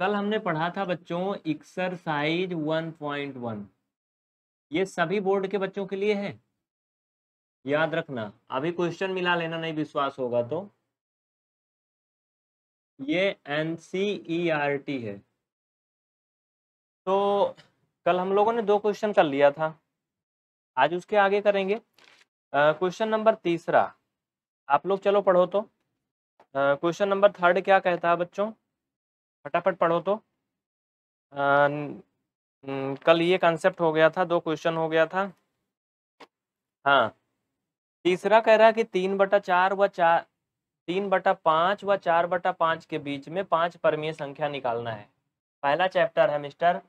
कल हमने पढ़ा था बच्चों एक्सरसाइज 1.1 ये सभी बोर्ड के बच्चों के लिए है याद रखना अभी क्वेश्चन मिला लेना नहीं विश्वास होगा तो ये N C E R T है तो कल हम लोगों ने दो क्वेश्चन कर लिया था आज उसके आगे करेंगे क्वेश्चन नंबर तीसरा आप लोग चलो पढ़ो तो क्वेश्चन नंबर थर्ड क्या कहता है बच्चों फटाफट पढ़ो तो कल ये कंसेप्ट हो गया था दो क्वेश्चन हो गया था हाँ तीसरा कह रहा है कि तीन बटा चार व चार तीन बटा पाँच व चार बटा पाँच के बीच में पांच परमीय संख्या निकालना है पहला चैप्टर है मिस्टर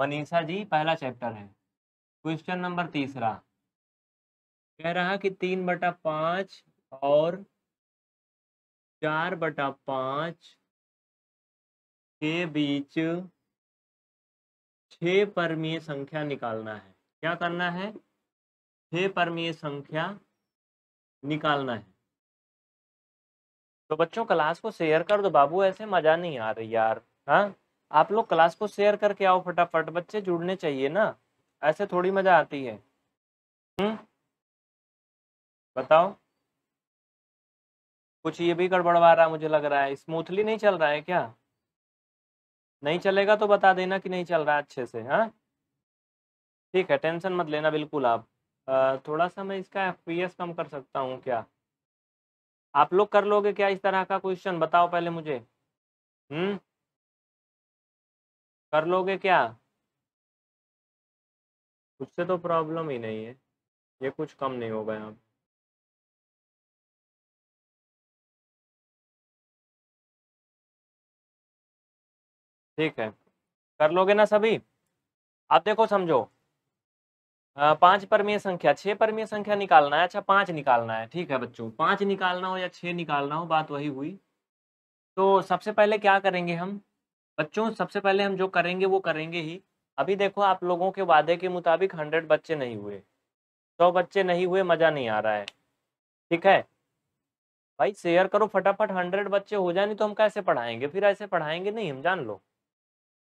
मनीषा जी पहला चैप्टर है क्वेश्चन नंबर तीसरा कह रहा कि तीन बटा पाँच और चार बटा पाँच के बीच छ परमीय संख्या निकालना है क्या करना है छ परमीय संख्या निकालना है तो बच्चों क्लास को शेयर कर दो बाबू ऐसे मजा नहीं आ रही यार हाँ आप लोग क्लास को शेयर करके आओ फटाफट बच्चे जुड़ने चाहिए ना ऐसे थोड़ी मजा आती है हम्म बताओ कुछ ये भी गड़बड़वा रहा मुझे लग रहा है स्मूथली नहीं चल रहा है क्या नहीं चलेगा तो बता देना कि नहीं चल रहा है अच्छे से हाँ ठीक है टेंशन मत लेना बिल्कुल आप आ, थोड़ा सा मैं इसका एफ कम कर सकता हूँ क्या आप लोग कर लोगे क्या इस तरह का क्वेश्चन बताओ पहले मुझे हम्म कर लोगे क्या उससे तो प्रॉब्लम ही नहीं है ये कुछ कम नहीं होगा यहाँ ठीक है कर लोगे ना सभी आप देखो समझो पांच परमीय संख्या छह परमीय संख्या निकालना है अच्छा पांच निकालना है ठीक है बच्चों पांच निकालना हो या छह निकालना हो बात वही हुई तो सबसे पहले क्या करेंगे हम बच्चों सबसे पहले हम जो करेंगे वो करेंगे ही अभी देखो आप लोगों के वादे के मुताबिक हंड्रेड बच्चे नहीं हुए सौ तो बच्चे नहीं हुए मज़ा नहीं आ रहा है ठीक है भाई शेयर करो फटाफट हंड्रेड बच्चे हो जाए नहीं तो हम कैसे पढ़ाएंगे फिर ऐसे पढ़ाएंगे नहीं हम जान लो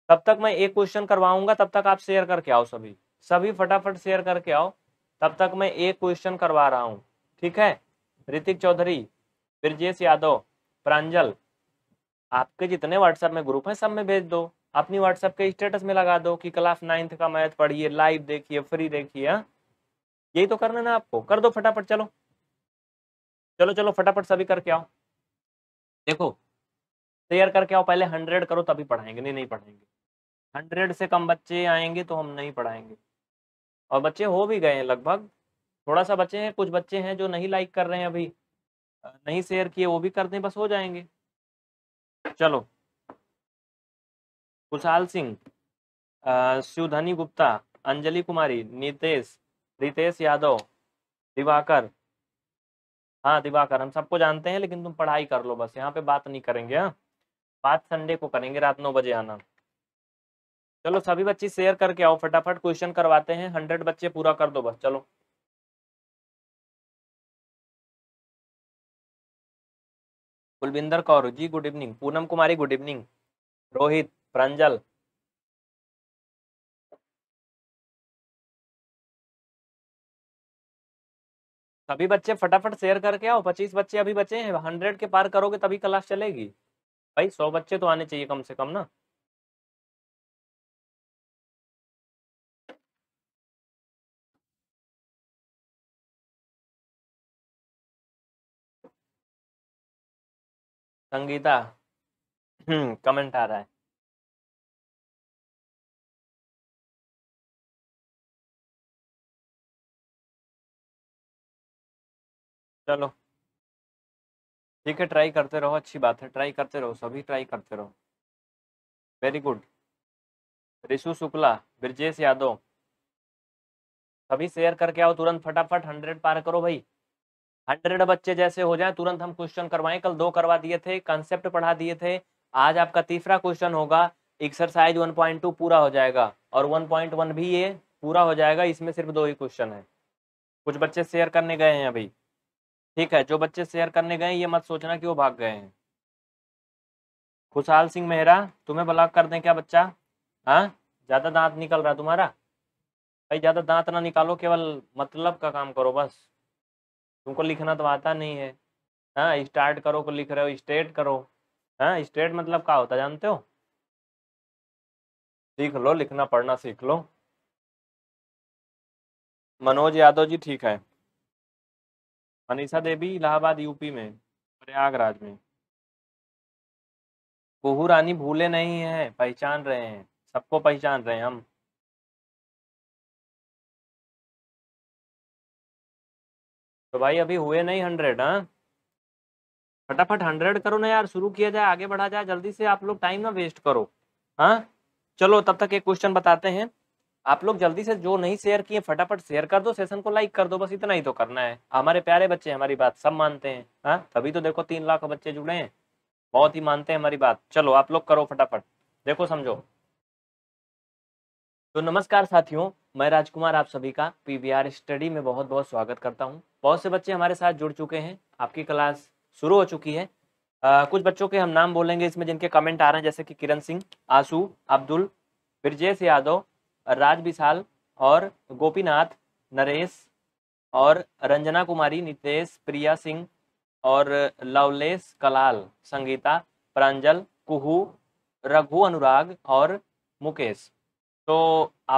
तब तक मैं एक क्वेश्चन करवाऊंगा तब तक आप शेयर करके आओ सभी सभी फटाफट शेयर करके आओ तब तक मैं एक क्वेश्चन करवा रहा हूँ ठीक है ऋतिक चौधरी ब्रजेश यादव प्रांजल आपके जितने व्हाट्सएप में ग्रुप हैं सब में भेज दो अपनी व्हाट्सएप के स्टेटस में लगा दो कि क्लास नाइन्थ का मैथ पढ़िए लाइव देखिए फ्री देखिए हाँ? यही तो करना ना आपको कर दो फटाफट चलो चलो चलो फटाफट सभी करके आओ देखो शेयर करके आओ पहले हंड्रेड करो तभी पढ़ाएंगे नहीं नहीं पढ़ाएंगे हंड्रेड से कम बच्चे आएंगे तो हम नहीं पढ़ाएंगे और बच्चे हो भी गए हैं लगभग थोड़ा सा बच्चे हैं कुछ बच्चे हैं जो नहीं लाइक कर रहे हैं अभी नहीं शेयर किए वो भी कर दें बस हो जाएंगे चलो कुशाल सिंह शिवधनी गुप्ता अंजलि कुमारी नितेश रितेश यादव दिवाकर हाँ दिवाकर हम सबको जानते हैं लेकिन तुम पढ़ाई कर लो बस यहाँ पे बात नहीं करेंगे हाँ बात संडे को करेंगे रात नौ बजे आना चलो सभी बच्चे शेयर करके आओ फटाफट क्वेश्चन करवाते हैं हंड्रेड बच्चे पूरा कर दो बस चलो Kulwinder Kaur ji good evening Poonam Kumari good evening Rohit Pranjal सभी बच्चे फटाफट शेयर करके आओ पच्चीस बच्चे अभी बचे हैं हंड्रेड के पार करोगे तभी क्लास चलेगी भाई सौ बच्चे तो आने चाहिए कम से कम ना संगीता कमेंट हम्म, आ रहा है चलो ठीक है ट्राई करते रहो अच्छी बात है ट्राई करते रहो सभी ट्राई करते रहो वेरी गुड रिशु शुक्ला ब्रजेश यादव सभी शेयर करके आओ तुरंत फटाफट हंड्रेड पार करो भाई हंड्रेड बच्चे जैसे हो जाए तुरंत हम क्वेश्चन करवाएं कल दो करवा दिए थे कंसेप्ट पढ़ा दिए थे आज आपका तीसरा क्वेश्चन होगा एक्सरसाइज 1.2 पूरा हो जाएगा और 1.1 भी ये पूरा हो जाएगा इसमें सिर्फ दो ही क्वेश्चन है कुछ बच्चे शेयर करने गए हैं अभी ठीक है जो बच्चे शेयर करने गए ये मत सोचना कि वो भाग गए हैं खुशहाल सिंह मेहरा तुम्हें ब्लॉक कर दें क्या बच्चा हाँ ज़्यादा दांत निकल रहा तुम्हारा भाई ज़्यादा दांत ना निकालो केवल मतलब का काम करो बस तुमको लिखना तो आता नहीं है हाँ स्टार्ट करो को लिख रहे हो स्ट्रेट करो हाँ स्ट्रेट मतलब क्या होता जानते हो सीख लो लिखना पढ़ना सीख लो मनोज यादव जी ठीक है मनीषा देवी इलाहाबाद यूपी में प्रयागराज में कुहू रानी भूले नहीं है पहचान रहे हैं सबको पहचान रहे हैं हम तो भाई अभी हुए नहीं हंड्रेड हाँ फटाफट हंड्रेड करो ना यार शुरू किया जाए आगे बढ़ा जाए जल्दी से आप लोग टाइम ना वेस्ट करो हाँ चलो तब तक एक क्वेश्चन बताते हैं आप लोग जल्दी से जो नहीं शेयर किए फटाफट शेयर कर दो सेशन को लाइक कर दो बस इतना ही तो करना है हमारे प्यारे बच्चे हमारी बात सब मानते हैं हाँ तभी तो देखो तीन लाख बच्चे जुड़े हैं बहुत ही मानते हैं हमारी बात चलो आप लोग करो फटाफट देखो समझो तो नमस्कार साथियों मैं राजकुमार आप सभी का पीवीआर स्टडी में बहुत बहुत स्वागत करता हूँ बहुत से बच्चे हमारे साथ जुड़ चुके हैं आपकी क्लास शुरू हो चुकी है आ, कुछ बच्चों के हम नाम बोलेंगे इसमें जिनके कमेंट आ रहे हैं जैसे कि किरण सिंह आशू अब्दुल ब्रजेश यादव राज विशाल और गोपीनाथ नरेश और रंजना कुमारी नितेश प्रिया सिंह और लवलेश कलाल संगीता प्रांजल कुहू रघु अनुराग और मुकेश तो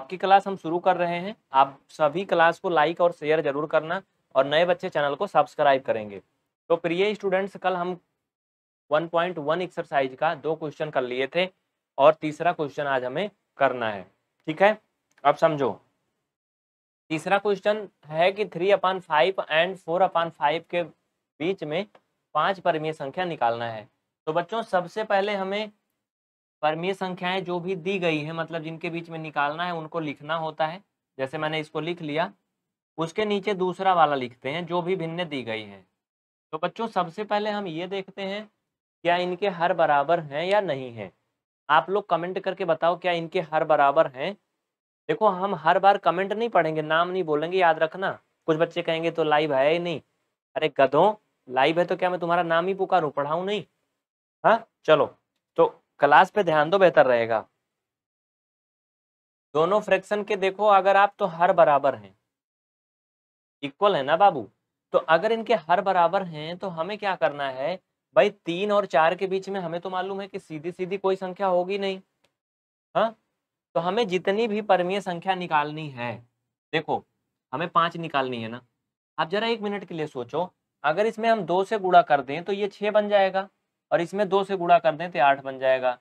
आपकी क्लास हम शुरू कर रहे हैं आप सभी क्लास को लाइक और शेयर जरूर करना और नए बच्चे चैनल को सब्सक्राइब करेंगे तो प्रिय स्टूडेंट्स कल हम 1.1 एक्सरसाइज का दो क्वेश्चन कर लिए थे और तीसरा क्वेश्चन आज हमें करना है ठीक है अब समझो तीसरा क्वेश्चन है कि three upon five and four upon five के बीच में पांच परमीय संख्या निकालना है तो बच्चों सबसे पहले हमें परमीय संख्याएं जो भी दी गई है मतलब जिनके बीच में निकालना है उनको लिखना होता है जैसे मैंने इसको लिख लिया उसके नीचे दूसरा वाला लिखते हैं जो भी भिन्न दी गई है तो बच्चों सबसे पहले हम ये देखते हैं क्या इनके हर बराबर हैं या नहीं हैं आप लोग कमेंट करके बताओ क्या इनके हर बराबर हैं देखो हम हर बार कमेंट नहीं पढ़ेंगे नाम नहीं बोलेंगे याद रखना कुछ बच्चे कहेंगे तो लाइव है ही नहीं अरे गधों लाइव है तो क्या मैं तुम्हारा नाम ही पुकारूँ पढ़ाऊँ नहीं हाँ चलो तो क्लास पे ध्यान दो बेहतर रहेगा दोनों फ्रैक्शन के देखो अगर आप तो हर बराबर हैं इक्वल है ना बाबू तो अगर इनके हर बराबर हैं तो हमें क्या करना है भाई तीन और चार के बीच में हमें तो मालूम है कि सीधी सीधी कोई संख्या होगी नहीं हाँ तो हमें जितनी भी परमीय संख्या निकालनी है देखो हमें पांच निकालनी है ना आप जरा एक मिनट के लिए सोचो अगर इसमें हम दो से गुड़ा कर दें तो ये छः बन जाएगा और इसमें दो से गुड़ा कर दें तो आठ बन जाएगा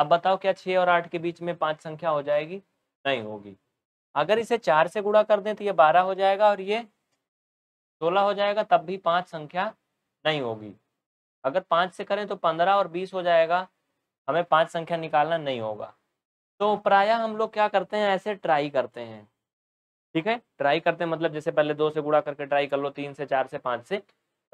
अब बताओ क्या छः और आठ के बीच में पाँच संख्या हो जाएगी नहीं होगी अगर इसे चार से गुणा कर दें तो ये बारह हो जाएगा और ये सोलह हो जाएगा तब भी पांच संख्या नहीं होगी अगर पांच से करें तो पंद्रह और बीस हो जाएगा हमें पांच संख्या निकालना नहीं होगा तो प्रायः हम लोग क्या करते हैं ऐसे ट्राई करते हैं ठीक है ट्राई करते हैं मतलब जैसे पहले दो से गुड़ा करके ट्राई कर लो तीन से चार से पाँच से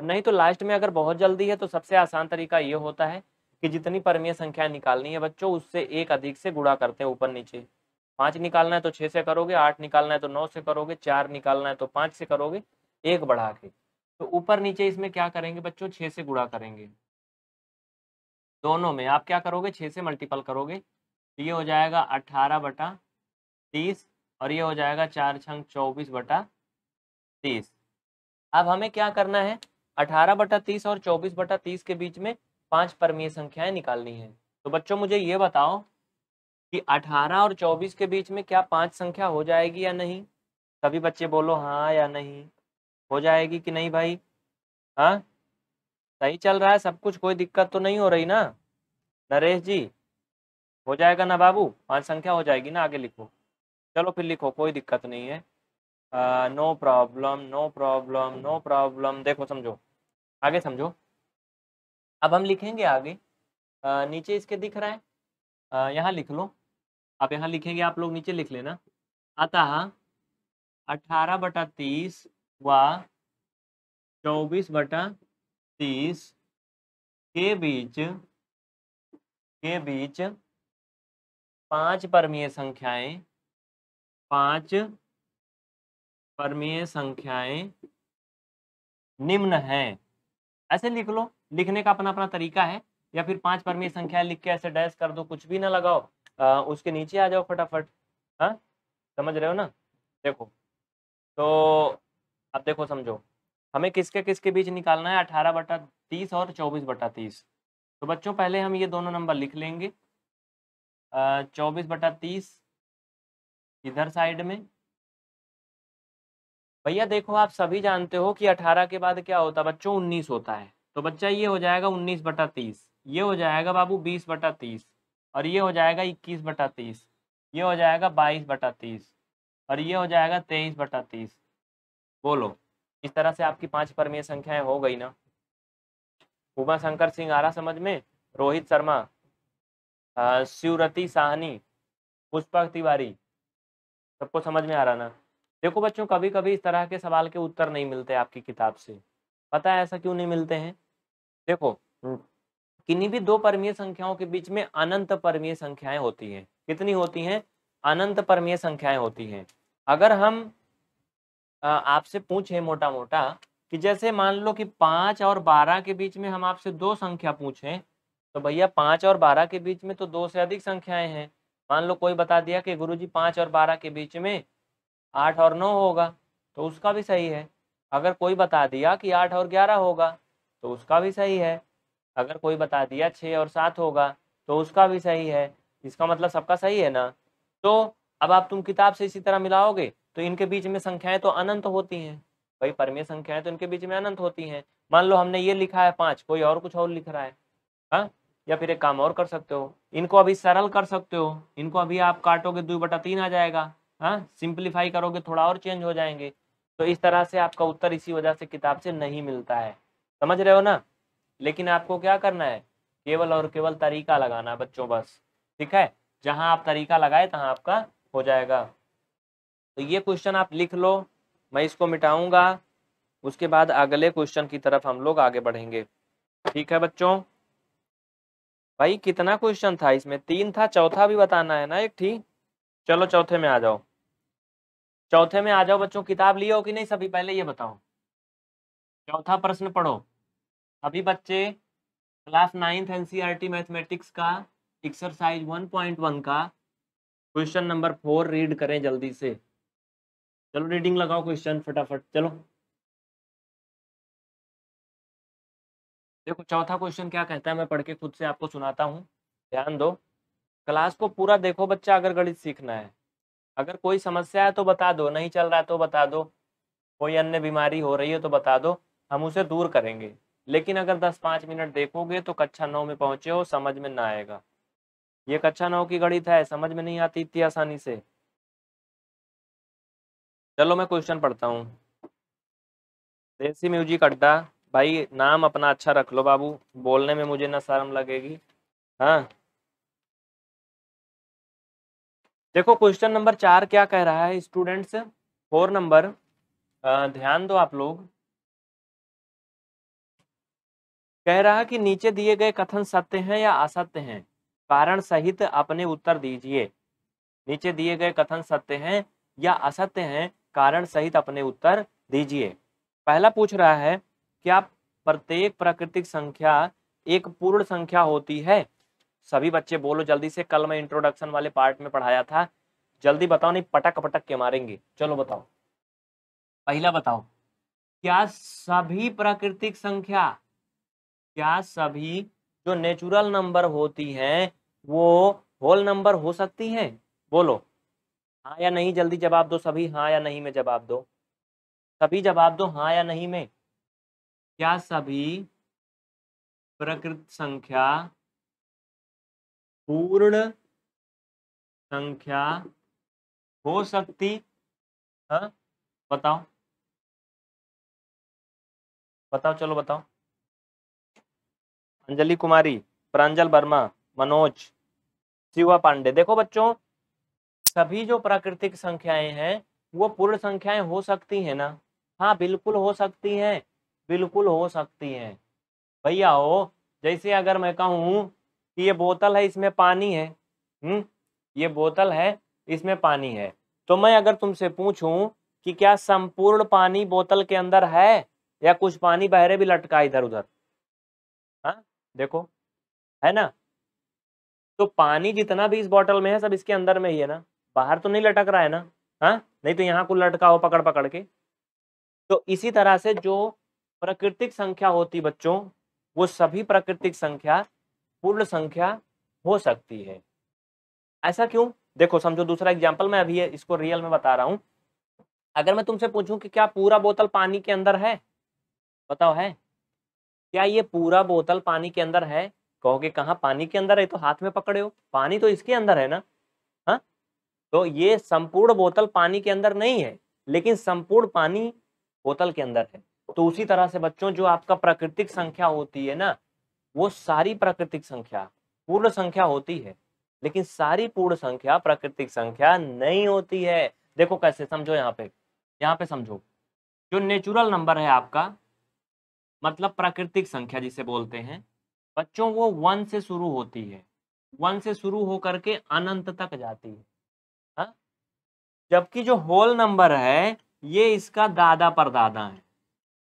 नहीं तो लास्ट में अगर बहुत जल्दी है तो सबसे आसान तरीका ये होता है कि जितनी परमीय संख्या निकालनी है बच्चों उससे एक अधिक से गुड़ा करते हैं ऊपर नीचे पाँच निकालना है तो छह से करोगे आठ निकालना है तो नौ से करोगे चार निकालना है तो पांच से करोगे एक बढ़ा के तो ऊपर नीचे इसमें क्या करेंगे बच्चों छह से गुड़ा करेंगे दोनों में आप क्या करोगे छह से मल्टीपल करोगे तो ये हो जाएगा अठारह बटा तीस और ये हो जाएगा चार छंग चौबीस बटा तीस अब हमें क्या करना है अठारह बटा तीस और चौबीस बटा तीस के बीच में पांच परमीय संख्याएं निकालनी है तो बच्चों मुझे ये बताओ कि 18 और 24 के बीच में क्या पांच संख्या हो जाएगी या नहीं सभी बच्चे बोलो हाँ या नहीं हो जाएगी कि नहीं भाई हाँ सही चल रहा है सब कुछ कोई दिक्कत तो नहीं हो रही ना नरेश जी हो जाएगा ना बाबू पांच संख्या हो जाएगी ना आगे लिखो चलो फिर लिखो कोई दिक्कत नहीं है no problem no problem no problem देखो समझो आगे समझो अब हम लिखेंगे आगे आ, नीचे इसके दिख रहा है यहाँ लिख लो आप यहाँ लिखेंगे आप लोग नीचे लिख लेना अतः अठारह बटा तीस व चौबीस बटा तीस के बीच के बीच पांच परमीय संख्याएं पांच परमीय संख्याएं निम्न हैं ऐसे लिख लो लिखने का अपना अपना तरीका है या फिर पांच परमीय संख्या लिख के ऐसे डैश कर दो कुछ भी ना लगाओ आ, उसके नीचे आ जाओ फटाफट हाँ समझ रहे हो ना देखो तो अब देखो समझो हमें किसके किसके बीच निकालना है अठारह बटा तीस और चौबीस बटा तीस तो बच्चों पहले हम ये दोनों नंबर लिख लेंगे चौबीस बटा तीस इधर साइड में भैया देखो आप सभी जानते हो कि अठारह के बाद क्या होता है बच्चों उन्नीस होता है तो बच्चा ये हो जाएगा उन्नीस बटा तीस ये हो जाएगा बाबू बीस बटा तीस और ये हो जाएगा इक्कीस बटा तीस ये हो जाएगा बाईस बटा तीस और ये हो जाएगा तेईस बटा तीस बोलो इस तरह से आपकी पांच परमीय संख्याएं हो गई ना उमा शंकर सिंह आ रहा समझ में रोहित शर्मा शिवरती साहनी पुष्पक तिवारी सबको समझ में आ रहा ना देखो बच्चों कभी कभी इस तरह के सवाल के उत्तर नहीं मिलते आपकी किताब से पता है ऐसा क्यों नहीं मिलते हैं देखो किन्हीं भी दो परमीय संख्याओं के बीच में अनंत परमीय संख्याएं होती हैं कितनी होती हैं अनंत परमीय संख्याएं होती हैं अगर हम आपसे पूछे मोटा मोटा कि जैसे मान लो कि पांच और बारह के बीच में हम आपसे दो संख्या पूछें तो भैया पांच और बारह के बीच में तो दो से अधिक संख्याएं हैं मान लो कोई बता दिया कि गुरु जी पांच और बारह के बीच में आठ और नौ होगा तो उसका भी सही है अगर कोई बता दिया कि आठ और ग्यारह होगा तो उसका भी सही है अगर कोई बता दिया छः और सात होगा तो उसका भी सही है इसका मतलब सबका सही है ना तो अब आप तुम किताब से इसी तरह मिलाओगे तो इनके बीच में संख्याएं तो अनंत होती हैं भाई परमीय संख्याएं तो इनके बीच में अनंत होती हैं मान लो हमने ये लिखा है पाँच कोई और कुछ और लिख रहा है हाँ या फिर एक काम और कर सकते हो इनको अभी सरल कर सकते हो इनको अभी आप काटोगे दो बटा तीन आ जाएगा हाँ सिंप्लीफाई करोगे थोड़ा और चेंज हो जाएंगे तो इस तरह से आपका उत्तर इसी वजह से किताब से नहीं मिलता है समझ रहे हो ना लेकिन आपको क्या करना है केवल और केवल तरीका लगाना बच्चों बस ठीक है जहां आप तरीका लगाए तहां आपका हो जाएगा तो ये क्वेश्चन आप लिख लो मैं इसको मिटाऊंगा उसके बाद अगले क्वेश्चन की तरफ हम लोग आगे बढ़ेंगे ठीक है बच्चों भाई कितना क्वेश्चन था इसमें तीन था चौथा भी बताना है ना एक ठीक चलो चौथे में आ जाओ चौथे में आ जाओ बच्चों किताब हो कि नहीं सभी पहले ये बताओ चौथा प्रश्न पढ़ो अभी बच्चे क्लास नाइन्थ एनसीईआरटी मैथमेटिक्स का एक्सरसाइज 1.1 का क्वेश्चन नंबर फोर रीड करें जल्दी से चलो रीडिंग लगाओ क्वेश्चन फटाफट चलो देखो चौथा क्वेश्चन क्या कहता है मैं पढ़ के खुद से आपको सुनाता हूँ ध्यान दो क्लास को पूरा देखो बच्चा अगर गणित सीखना है अगर कोई समस्या है तो बता दो नहीं चल रहा है तो बता दो कोई अन्य बीमारी हो रही है तो बता दो हम उसे दूर करेंगे लेकिन अगर दस पाँच मिनट देखोगे तो कक्षा नौ में पहुंचे हो समझ में ना आएगा ये कक्षा नौ की गणित है समझ में नहीं आती इतनी आसानी से चलो मैं क्वेश्चन पढ़ता हूँ देसी म्यूजिक अड्डा भाई नाम अपना अच्छा रख लो बाबू बोलने में मुझे ना शर्म लगेगी हाँ देखो क्वेश्चन नंबर चार क्या कह रहा है स्टूडेंट्स फोर नंबर ध्यान दो आप लोग कह रहा कि नीचे दिए गए कथन सत्य हैं या असत्य हैं कारण सहित अपने उत्तर दीजिए नीचे दिए गए कथन सत्य हैं या असत्य हैं कारण सहित अपने उत्तर दीजिए पहला पूछ रहा है क्या प्रत्येक प्राकृतिक संख्या एक पूर्ण संख्या होती है सभी बच्चे बोलो जल्दी से कल मैं इंट्रोडक्शन वाले पार्ट में पढ़ाया था जल्दी बताओ नहीं पटक पटक के मारेंगे चलो बताओ पहला बताओ क्या सभी प्राकृतिक संख्या क्या सभी जो नेचुरल नंबर होती हैं वो होल नंबर हो सकती हैं बोलो हाँ या नहीं जल्दी जवाब दो सभी हाँ या नहीं में जवाब दो सभी जवाब दो हाँ या नहीं में क्या सभी प्रकृत संख्या पूर्ण संख्या हो सकती हाँ बताओ बताओ चलो बताओ अंजलि कुमारी प्रांजल वर्मा मनोज शिवा पांडे देखो बच्चों सभी जो प्राकृतिक संख्याएं हैं वो पूर्ण संख्याएं हो सकती हैं ना हाँ बिल्कुल हो सकती हैं बिल्कुल हो सकती हैं भैया हो जैसे अगर मैं कहूँ कि ये बोतल है इसमें पानी है हम्म ये बोतल है इसमें पानी है तो मैं अगर तुमसे पूछूं कि क्या संपूर्ण पानी बोतल के अंदर है या कुछ पानी बहरे भी लटका इधर उधर देखो है ना तो पानी जितना भी इस बॉटल में है सब इसके अंदर में ही है ना बाहर तो नहीं लटक रहा है ना हाँ नहीं तो यहाँ को लटका हो पकड़ पकड़ के तो इसी तरह से जो प्राकृतिक संख्या होती बच्चों वो सभी प्राकृतिक संख्या पूर्ण संख्या हो सकती है ऐसा क्यों देखो समझो दूसरा एग्जाम्पल मैं अभी इसको रियल में बता रहा हूं अगर मैं तुमसे पूछूं कि क्या पूरा बोतल पानी के अंदर है बताओ है क्या ये पूरा बोतल पानी के अंदर है कहोगे कहाँ पानी के अंदर है तो हाथ में पकड़े हो पानी तो इसके अंदर है ना हाँ तो ये संपूर्ण बोतल पानी के अंदर नहीं है लेकिन संपूर्ण पानी बोतल के अंदर है तो उसी तरह से बच्चों जो आपका प्राकृतिक संख्या होती है ना वो सारी प्राकृतिक संख्या पूर्ण संख्या होती है लेकिन सारी पूर्ण संख्या प्राकृतिक संख्या नहीं होती है देखो कैसे समझो यहाँ पे यहाँ पे समझो जो नेचुरल नंबर है आपका मतलब प्राकृतिक संख्या जिसे बोलते हैं बच्चों वो वन से शुरू होती है वन से शुरू हो करके अनंत तक जाती है हा? जबकि जो होल नंबर है ये इसका दादा पर दादा है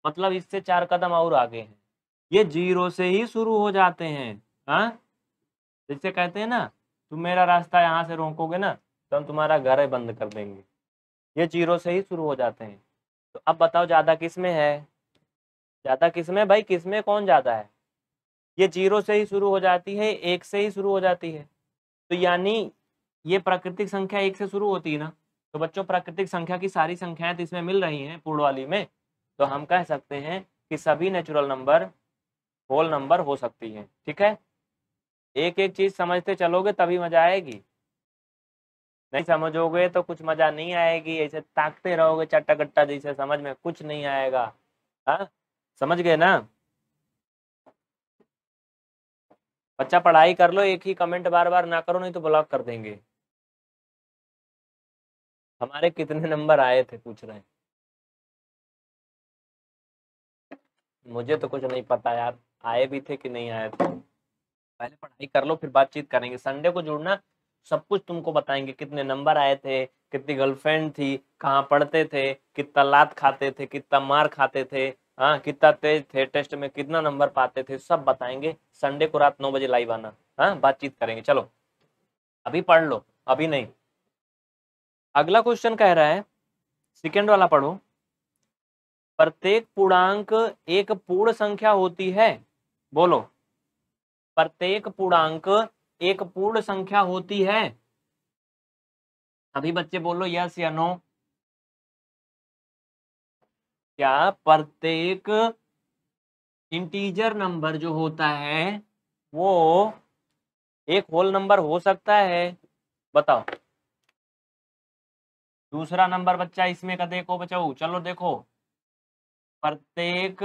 मतलब इससे चार कदम और आगे हैं ये जीरो से ही शुरू हो जाते हैं हाँ जैसे कहते हैं ना तुम मेरा रास्ता यहाँ से रोकोगे ना तो हम तुम्हारा घर बंद कर देंगे ये जीरो से ही शुरू हो जाते हैं तो अब बताओ ज़्यादा किस में है ज्यादा किसमें भाई किसमें कौन ज्यादा है ये जीरो से ही शुरू हो जाती है एक से ही शुरू हो जाती है तो यानी ये प्राकृतिक संख्या एक से शुरू होती है ना तो बच्चों प्राकृतिक संख्या की सारी संख्याएं तो इसमें मिल रही हैं पूर्ण वाली में तो हम कह सकते हैं कि सभी नेचुरल नंबर होल नंबर हो सकती है ठीक है एक एक चीज समझते चलोगे तभी मजा आएगी नहीं समझोगे तो कुछ मजा नहीं आएगी ऐसे ताकते रहोगे चट्टा कट्टा जैसे समझ में कुछ नहीं आएगा हाँ समझ गए ना बच्चा पढ़ाई कर लो एक ही कमेंट बार बार ना करो नहीं तो ब्लॉक कर देंगे हमारे कितने नंबर आए थे पूछ रहे हैं मुझे तो कुछ नहीं पता यार आए भी थे कि नहीं आए थे पहले पढ़ाई कर लो फिर बातचीत करेंगे संडे को जुड़ना सब कुछ तुमको बताएंगे कितने नंबर आए थे कितनी गर्लफ्रेंड थी कहाँ पढ़ते थे कितना लात खाते थे कितना मार खाते थे हाँ कितना तेज थे टेस्ट में कितना नंबर पाते थे सब बताएंगे संडे को रात नौ बजे लाइव आना हाँ बातचीत करेंगे चलो अभी पढ़ लो अभी नहीं अगला क्वेश्चन कह रहा है सेकेंड वाला पढ़ो प्रत्येक पूर्णांक एक पूर्ण संख्या होती है बोलो प्रत्येक पूर्णांक एक पूर्ण संख्या होती है अभी बच्चे बोलो यस या नो क्या प्रत्येक इंटीजर नंबर जो होता है वो एक होल नंबर हो सकता है बताओ दूसरा नंबर बच्चा इसमें का देखो बचाओ चलो देखो प्रत्येक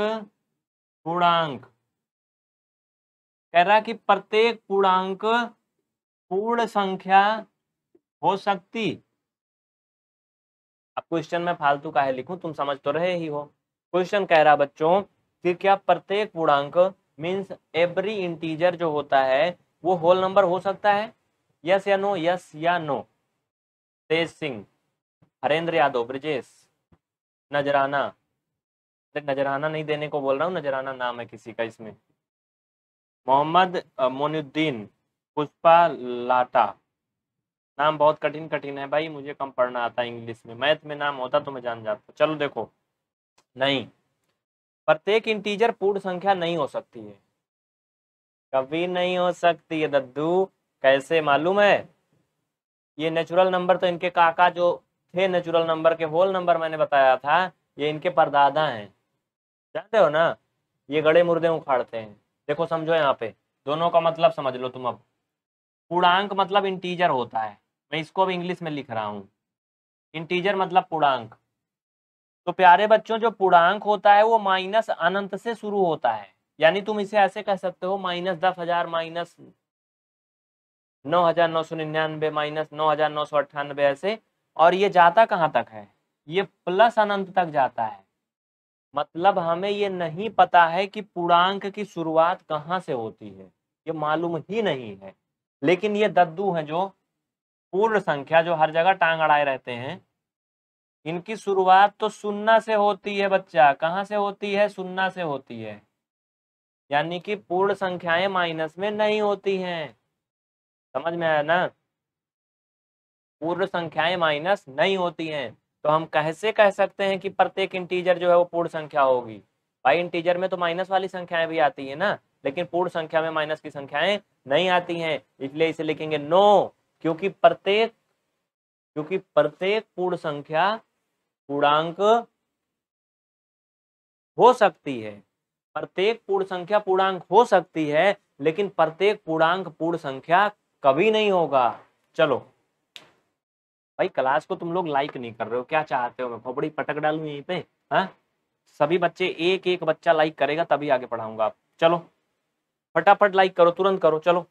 पूर्णांक कह रहा कि प्रत्येक पूर्णांक पूर्ण संख्या हो सकती अब क्वेश्चन में फालतू का है लिखूं तुम समझ तो रहे ही हो क्वेश्चन कह रहा बच्चों कि क्या प्रत्येक पूर्णांक मीन्स एवरी इंटीजर जो होता है वो होल नंबर हो सकता है यस या नो यस या नो तेज सिंह हरेंद्र यादव ब्रजेश नजराना नजराना नहीं देने को बोल रहा हूँ नजराना नाम है किसी का इसमें मोहम्मद मोनुद्दीन पुष्पा लाटा नाम बहुत कठिन कठिन है भाई मुझे कम पढ़ना आता है इंग्लिश में मैथ में नाम होता तो मैं जान जाता चलो देखो नहीं प्रत्येक इंटीजर पूर्ण संख्या नहीं हो सकती है कभी नहीं हो सकती है दद्दू कैसे मालूम है ये नेचुरल नंबर तो इनके काका जो थे नेचुरल नंबर के होल नंबर मैंने बताया था ये इनके परदादा हैं जानते हो ना ये गड़े मुर्दे उखाड़ते हैं देखो समझो यहाँ पे दोनों का मतलब समझ लो तुम अब पूर्णांक मतलब इंटीजर होता है मैं इसको अब इंग्लिश में लिख रहा हूँ इंटीजर मतलब पूर्णांक तो प्यारे बच्चों जो पूर्णांक होता है वो माइनस अनंत से शुरू होता है यानी तुम इसे ऐसे कह सकते हो माइनस दस हजार माइनस नौ हजार नौ सौ निन्यानबे माइनस नौ हजार नौ सौ अट्ठानबे ऐसे और ये जाता कहाँ तक है ये प्लस अनंत तक जाता है मतलब हमें ये नहीं पता है कि पूर्णांक की शुरुआत कहाँ से होती है ये मालूम ही नहीं है लेकिन ये दद्दू है जो पूर्ण संख्या जो हर जगह टांग अड़ाए रहते हैं इनकी शुरुआत तो सुन्ना से होती है बच्चा कहाँ से होती है सुन्ना से होती है यानी कि पूर्ण संख्याएं माइनस में नहीं होती हैं समझ में आया ना पूर्ण संख्याएं माइनस नहीं होती हैं तो हम कैसे कह सकते हैं कि प्रत्येक इंटीजर जो है वो पूर्ण संख्या होगी भाई इंटीजर में तो माइनस वाली संख्याएं भी आती है ना लेकिन पूर्ण संख्या में माइनस की संख्याएं नहीं आती हैं इसलिए इसे लिखेंगे नो क्योंकि प्रत्येक क्योंकि प्रत्येक पूर्ण संख्या पूर्णांक हो सकती है प्रत्येक पूर्ण संख्या पूर्णांक हो सकती है लेकिन प्रत्येक पूर्णांक पूर्ण संख्या कभी नहीं होगा चलो भाई क्लास को तुम लोग लाइक नहीं कर रहे हो क्या चाहते हो मैं खोपड़ी पटक डालू यहीं पे हाँ सभी बच्चे एक एक बच्चा लाइक करेगा तभी आगे पढ़ाऊंगा आप चलो फटाफट लाइक करो तुरंत करो चलो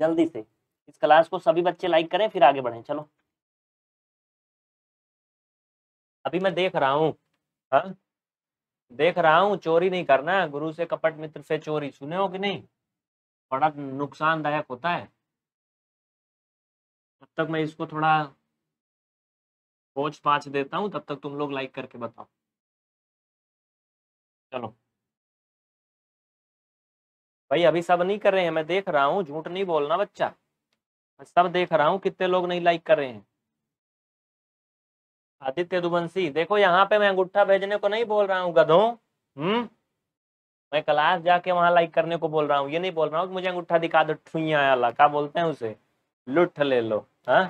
जल्दी से इस क्लास को सभी बच्चे लाइक करें फिर आगे बढ़ें चलो अभी मैं देख रहा हूँ हाँ? देख रहा हूँ चोरी नहीं करना गुरु से कपट मित्र से चोरी सुने हो कि नहीं बड़ा नुकसानदायक होता है तब तक मैं इसको थोड़ा पोछ पाछ देता हूँ तब तक तुम लोग लाइक करके बताओ चलो भाई अभी सब नहीं कर रहे हैं मैं देख रहा हूँ झूठ नहीं बोलना बच्चा मैं सब देख रहा हूँ कितने लोग नहीं लाइक कर रहे हैं आदित्य दुबंसी देखो यहाँ पे मैं अंगूठा भेजने को नहीं बोल रहा हूँ गधों हम्म मैं क्लास जाके वहां लाइक करने को बोल रहा हूँ ये नहीं बोल रहा हूँ मुझे अंगूठा दिखा दो ठुइया अला क्या बोलते हैं उसे लुट ले लो हा?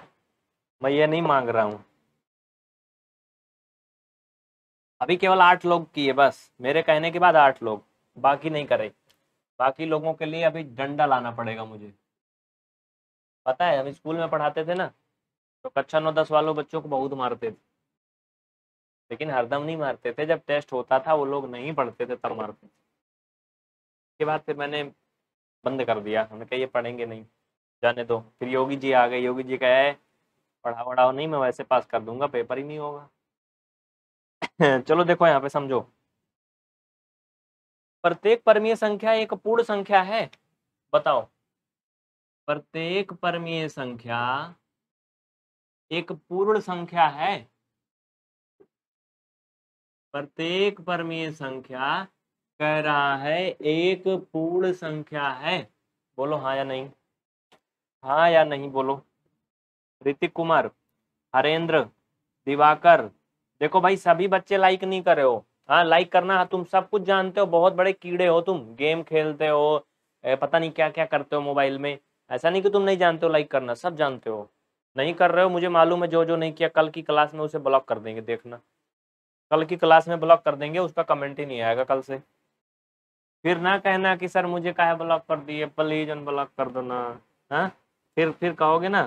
मैं ये नहीं मांग रहा हूँ अभी केवल आठ लोग किए बस मेरे कहने के बाद आठ लोग बाकी नहीं करे बाकी लोगों के लिए अभी डंडा लाना पड़ेगा मुझे पता है हम स्कूल में पढ़ाते थे ना तो कक्षा नौ दस वालों बच्चों को बहुत मारते थे लेकिन हरदम नहीं मारते थे जब टेस्ट होता था वो लोग नहीं पढ़ते थे तब मारते थे उसके बाद फिर मैंने बंद कर दिया हमने कहा ये पढ़ेंगे नहीं जाने दो फिर योगी जी आ गए योगी जी कहे पढ़ाओ पढ़ा वढ़ाओ नहीं मैं वैसे पास कर दूंगा पेपर ही नहीं होगा चलो देखो यहाँ पे समझो प्रत्येक परमीय संख्या एक पूर्ण संख्या है बताओ प्रत्येक परमीय संख्या एक पूर्ण संख्या है प्रत्येक परमीय संख्या कह रहा है एक पूर्ण संख्या है बोलो हाँ या नहीं हाँ या नहीं बोलो ऋतिक कुमार हरेंद्र दिवाकर देखो भाई सभी बच्चे लाइक नहीं कर रहे हो हाँ लाइक करना हाँ, तुम सब कुछ जानते हो बहुत बड़े कीड़े हो तुम गेम खेलते हो पता नहीं क्या क्या करते हो मोबाइल में ऐसा नहीं कि तुम नहीं जानते हो लाइक करना सब जानते हो नहीं कर रहे हो मुझे मालूम है जो जो नहीं किया कल की क्लास में उसे ब्लॉक कर देंगे देखना कल की क्लास में ब्लॉक कर देंगे उसका कमेंट ही नहीं आएगा कल से फिर ना कहना कि सर मुझे कहा ब्लॉक कर दिए प्लीज अनब्लॉक कर दो ना हाँ फिर फिर कहोगे ना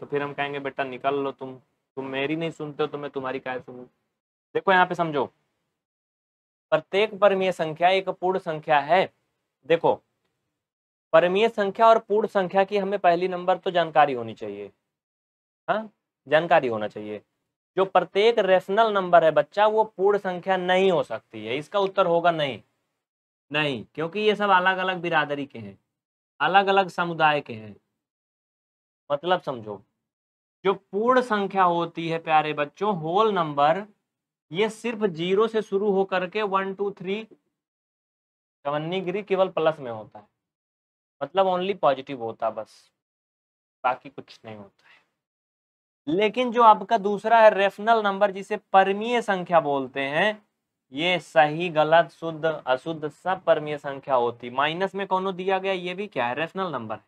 तो फिर हम कहेंगे बेटा निकल लो तुम तुम मेरी नहीं सुनते हो तो मैं तुम्हारी कहे सुनू देखो यहाँ पे समझो प्रत्येक परमीय संख्या एक पूर्ण संख्या है देखो परमीय संख्या और पूर्ण संख्या की हमें पहली नंबर तो जानकारी होनी चाहिए हाँ जानकारी होना चाहिए जो प्रत्येक रेशनल नंबर है बच्चा वो पूर्ण संख्या नहीं हो सकती है इसका उत्तर होगा नहीं नहीं क्योंकि ये सब अलग अलग बिरादरी के हैं अलग अलग समुदाय के हैं मतलब समझो जो पूर्ण संख्या होती है प्यारे बच्चों होल नंबर ये सिर्फ जीरो से शुरू हो करके वन टू थ्री चवन्नी गिरी केवल प्लस में होता है मतलब ओनली पॉजिटिव होता बस बाकी कुछ नहीं होता है लेकिन जो आपका दूसरा है रेफनल नंबर जिसे परमीय संख्या बोलते हैं ये सही गलत शुद्ध अशुद्ध सब परमीय संख्या होती माइनस में कौन दिया गया ये भी क्या है रेफनल नंबर है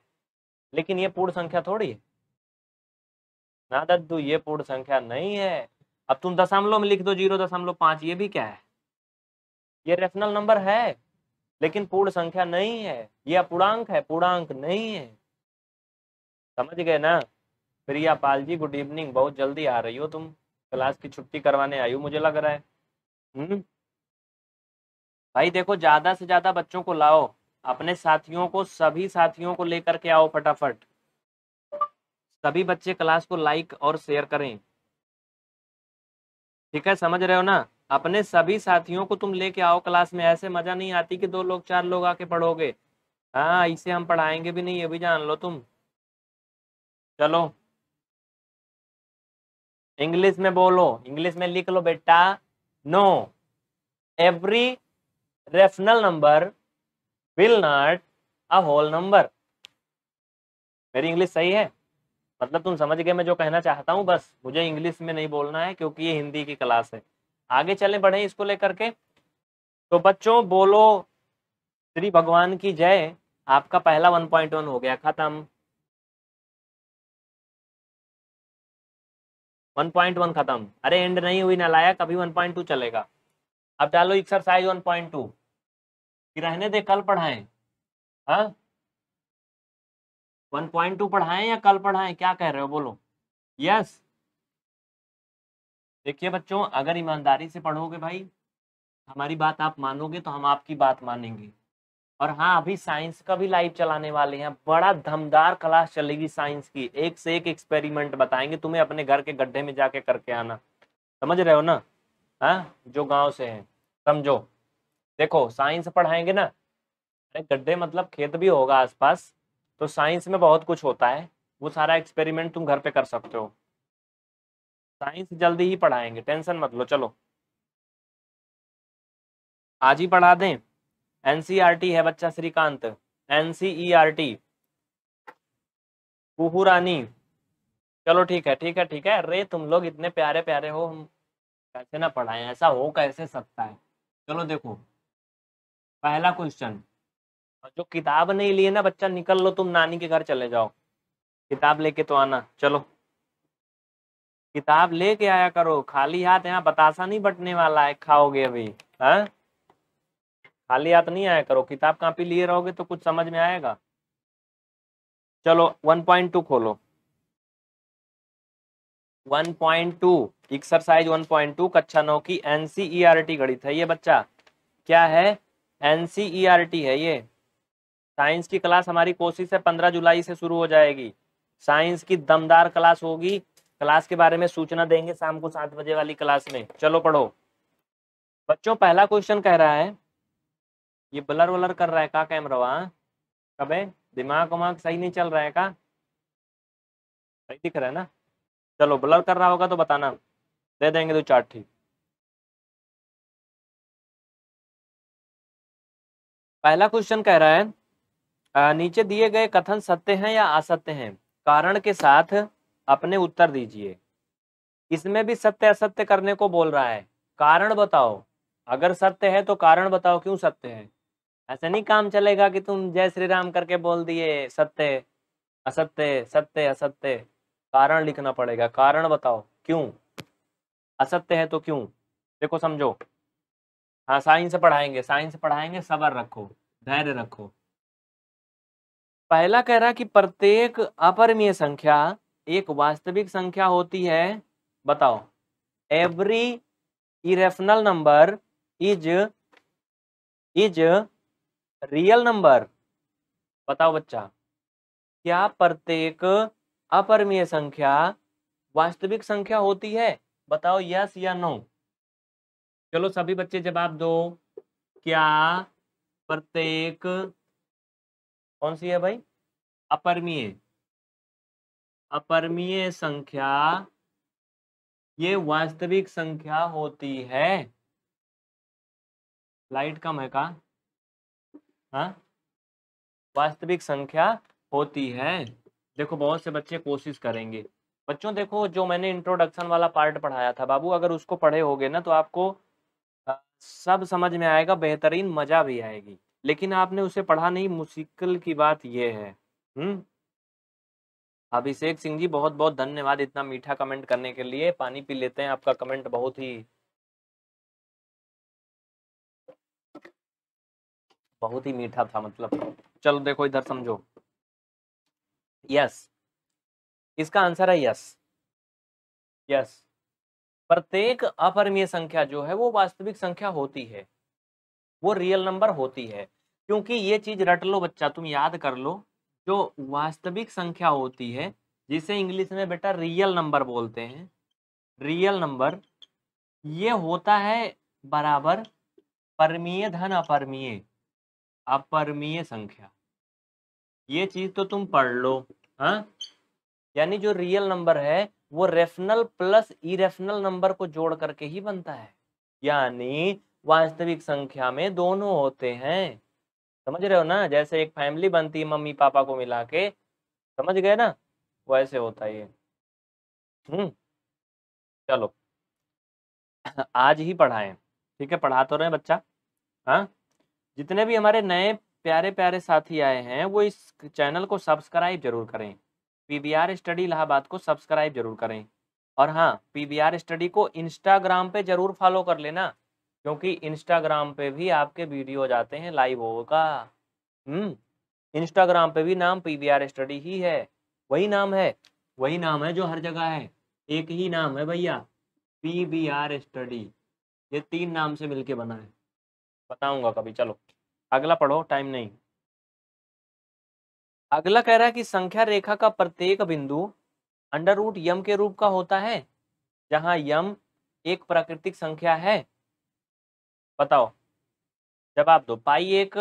लेकिन ये पूर्ण संख्या थोड़ी है ना दद्दू ये पूर्ण संख्या नहीं है अब तुम दशमलव में लिख दो जीरो दशमलव पांच ये भी क्या है ये रेफनल नंबर है लेकिन पूर्ण संख्या नहीं है ये अपूर्णांक है पूर्णांक नहीं है समझ गए ना प्रिया पाल जी गुड इवनिंग बहुत जल्दी आ रही हो तुम क्लास की छुट्टी करवाने आई हो मुझे लग रहा है हम्म भाई देखो ज्यादा से ज्यादा बच्चों को लाओ अपने साथियों को सभी साथियों को लेकर के आओ फटाफट सभी बच्चे क्लास को लाइक और शेयर करें ठीक है समझ रहे हो ना अपने सभी साथियों को तुम लेके आओ क्लास में ऐसे मजा नहीं आती कि दो लोग चार लोग आके पढ़ोगे हाँ इसे हम पढ़ाएंगे भी नहीं ये भी जान लो तुम चलो इंग्लिश में बोलो इंग्लिश में लिख लो बेटा no every rational number will not a whole number मेरी इंग्लिश सही है मतलब तुम समझ गए मैं जो कहना चाहता हूँ बस मुझे इंग्लिश में नहीं बोलना है क्योंकि ये हिंदी की क्लास है आगे चले बढ़े इसको लेकर के तो बच्चों बोलो श्री भगवान की जय आपका पहला वन पॉइंट वन हो गया खत्म वन पॉइंट वन खत्म अरे एंड नहीं हुई ना लाया कभी टू चलेगा अब डालो एक्सरसाइज वन टू कि रहने दे कल पढ़ाए हाँ वन पॉइंट टू पढ़ाएं या कल पढ़ाएं क्या कह रहे हो बोलो यस yes. देखिए बच्चों अगर ईमानदारी से पढ़ोगे भाई हमारी बात आप मानोगे तो हम आपकी बात मानेंगे और हाँ अभी साइंस का भी लाइव चलाने वाले हैं बड़ा दमदार क्लास चलेगी साइंस की एक से एक एक्सपेरिमेंट बताएंगे तुम्हें अपने घर के गड्ढे में जाके करके आना समझ रहे हो ना हाँ जो गांव से हैं समझो देखो साइंस पढ़ाएंगे ना अरे गड्ढे मतलब खेत भी होगा आसपास तो साइंस में बहुत कुछ होता है वो सारा एक्सपेरिमेंट तुम घर पे कर सकते हो साइंस जल्दी ही पढ़ाएंगे टेंशन मत लो चलो आज ही पढ़ा दें एनसीईआरटी है बच्चा श्रीकांत एनसीईआरटी कुहुरानी रानी चलो ठीक है ठीक है ठीक है अरे तुम लोग इतने प्यारे प्यारे हो हम कैसे ना पढ़ाएं ऐसा हो कैसे सकता है चलो देखो पहला क्वेश्चन जो किताब नहीं लिए ना बच्चा निकल लो तुम नानी के घर चले जाओ किताब लेके तो आना चलो किताब लेके आया करो खाली हाथ यहाँ बतासा नहीं बटने वाला है खाओगे अभी हाँ खाली हाथ नहीं आया करो किताब कापी लिए रहोगे तो कुछ समझ में आएगा चलो 1.2 खोलो 1.2 एक्सरसाइज 1.2 कक्षा नौ की एनसीईआरटी e गणित है ये बच्चा क्या है एनसीईआरटी e है ये साइंस की क्लास हमारी कोशिश है पंद्रह जुलाई से शुरू हो जाएगी साइंस की दमदार क्लास होगी क्लास के बारे में सूचना देंगे शाम को सात बजे वाली क्लास में चलो पढ़ो बच्चों पहला क्वेश्चन कह रहा है ये ब्लर वलर कर रहा है का कैमरा वहां कब है दिमाग उमाग सही नहीं चल रहा है का सही दिख रहा है ना चलो ब्लर कर रहा होगा तो बताना दे देंगे तो चार्ट ठीक पहला क्वेश्चन कह रहा है नीचे दिए गए कथन सत्य हैं या असत्य हैं कारण के साथ अपने उत्तर दीजिए इसमें भी सत्य असत्य करने को बोल रहा है कारण बताओ अगर सत्य है तो कारण बताओ क्यों सत्य है ऐसा नहीं काम चलेगा कि तुम जय श्री राम करके बोल दिए सत्य असत्य सत्य असत्य कारण लिखना पड़ेगा कारण बताओ क्यों असत्य है तो क्यों देखो समझो हाँ साइंस पढ़ाएंगे साइंस पढ़ाएंगे सबर रखो धैर्य रखो पहला कह रहा कि प्रत्येक अपरमीय संख्या एक वास्तविक संख्या होती है बताओ every irrational number is is real number बताओ बच्चा क्या प्रत्येक अपरमीय संख्या वास्तविक संख्या होती है बताओ यस या नो चलो सभी बच्चे जवाब दो क्या प्रत्येक कौन सी है भाई अपरमीय अपरमीय संख्या ये वास्तविक संख्या होती है लाइट कम है का हा? वास्तविक संख्या होती है देखो बहुत से बच्चे कोशिश करेंगे बच्चों देखो जो मैंने इंट्रोडक्शन वाला पार्ट पढ़ाया था बाबू अगर उसको पढ़े होगे ना तो आपको सब समझ में आएगा बेहतरीन मजा भी आएगी लेकिन आपने उसे पढ़ा नहीं मुश्किल की बात यह है हम्म अभिषेक सिंह जी बहुत बहुत धन्यवाद इतना मीठा कमेंट करने के लिए पानी पी लेते हैं आपका कमेंट बहुत ही बहुत ही मीठा था मतलब चलो देखो इधर समझो यस इसका आंसर है यस यस प्रत्येक अपरमीय संख्या जो है वो वास्तविक संख्या होती है वो रियल नंबर होती है क्योंकि ये चीज रट लो बच्चा तुम याद कर लो जो वास्तविक संख्या होती है जिसे इंग्लिश में बेटा रियल नंबर बोलते हैं रियल नंबर ये होता है बराबर परमीय धन अपरमीय अपरमीय संख्या ये चीज तो तुम पढ़ लो हाँ यानी जो रियल नंबर है वो रेफनल प्लस इरेफनल नंबर को जोड़ करके ही बनता है यानी वास्तविक संख्या में दोनों होते हैं समझ रहे हो ना जैसे एक फैमिली बनती है मम्मी पापा को मिला के समझ गए ना वैसे होता है ये हम्म चलो आज ही पढ़ाएं ठीक है पढ़ा तो रहे बच्चा हाँ जितने भी हमारे नए प्यारे प्यारे साथी आए हैं वो इस चैनल को सब्सक्राइब जरूर करें आर स्टडी इलाहाबाद को सब्सक्राइब जरूर करें और हाँ आर स्टडी को इंस्टाग्राम पे जरूर फॉलो कर लेना क्योंकि इंस्टाग्राम पे भी आपके वीडियो जाते हैं लाइव होगा हम्म इंस्टाग्राम पे भी नाम पीवीआर स्टडी ही है वही नाम है वही नाम है जो हर जगह है एक ही नाम है भैया पीवीआर स्टडी ये तीन नाम से मिलके बना है बताऊंगा कभी चलो अगला पढ़ो टाइम नहीं अगला कह रहा है कि संख्या रेखा का प्रत्येक बिंदु अंडर रूट यम के रूप का होता है जहां यम एक प्राकृतिक संख्या है बताओ जवाब दो पाई एक